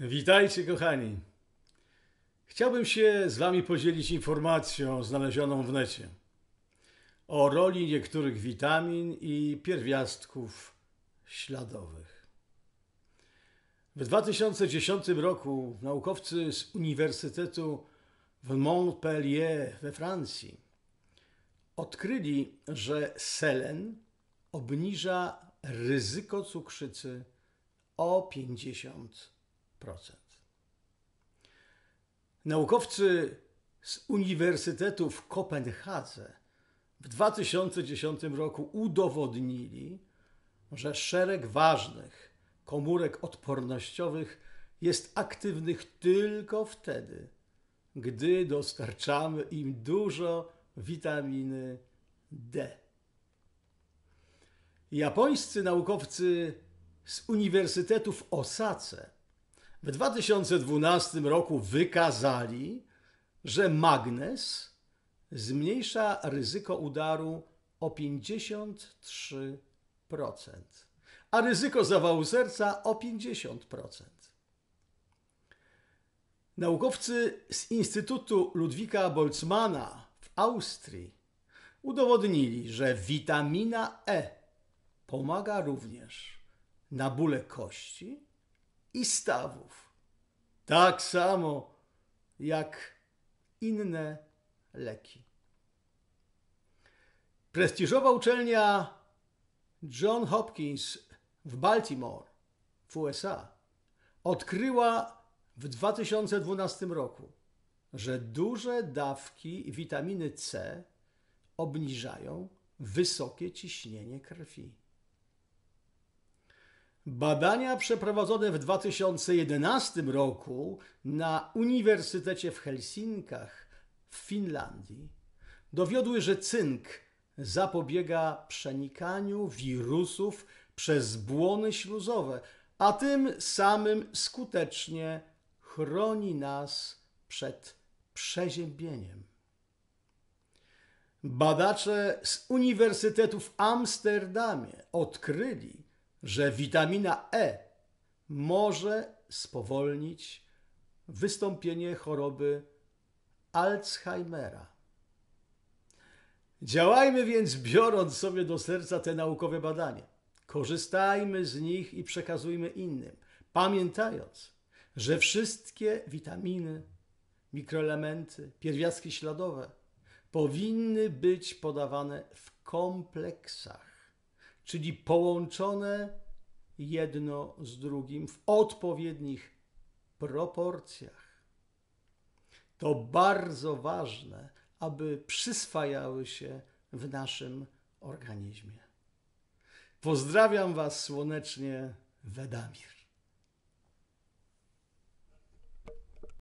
Witajcie, kochani. Chciałbym się z Wami podzielić informacją znalezioną w necie o roli niektórych witamin i pierwiastków śladowych. W 2010 roku naukowcy z Uniwersytetu w Montpellier we Francji odkryli, że selen obniża ryzyko cukrzycy o 50%. Naukowcy z Uniwersytetu w Kopenhadze w 2010 roku udowodnili, że szereg ważnych komórek odpornościowych jest aktywnych tylko wtedy, gdy dostarczamy im dużo witaminy D. Japońscy naukowcy z Uniwersytetu w Osace w 2012 roku wykazali, że magnes zmniejsza ryzyko udaru o 53%, a ryzyko zawału serca o 50%. Naukowcy z Instytutu Ludwika Boltzmana w Austrii udowodnili, że witamina E pomaga również na bóle kości i stawów. Tak samo jak inne leki. Prestiżowa uczelnia John Hopkins w Baltimore w USA odkryła w 2012 roku, że duże dawki witaminy C obniżają wysokie ciśnienie krwi. Badania przeprowadzone w 2011 roku na Uniwersytecie w Helsinkach w Finlandii dowiodły, że cynk zapobiega przenikaniu wirusów przez błony śluzowe, a tym samym skutecznie chroni nas przed przeziębieniem. Badacze z Uniwersytetu w Amsterdamie odkryli, że witamina E może spowolnić wystąpienie choroby Alzheimera. Działajmy więc, biorąc sobie do serca te naukowe badania. Korzystajmy z nich i przekazujmy innym, pamiętając, że wszystkie witaminy, mikroelementy, pierwiastki śladowe powinny być podawane w kompleksach czyli połączone jedno z drugim w odpowiednich proporcjach. To bardzo ważne, aby przyswajały się w naszym organizmie. Pozdrawiam Was słonecznie, Wedamir.